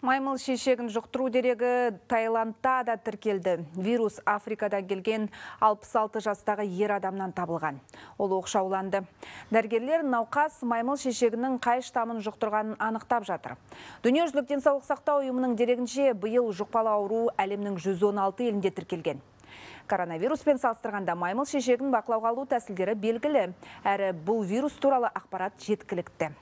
Маймыл шешегін жұқтыру дерегі Тайландта да тіркелді. Вирус Африкадан келген 66 жастағы ер адамнан табылған. Ол оқшауланды. Дәргерлер науқас маймыл шешегінің қай штамын жұқтырғанын анықтап жатыр. Дүниежүзілік денсаулық сақтау ұйымының дерегінше бұйыл жұқпалы ауру әлемнің 116 елінде тіркелген. Коронавируспен салыстырғанда маймыл шешегін бақылауға алу тәсілдері белгілі, әрі бұл вирус туралы ақпарат жеткілікті.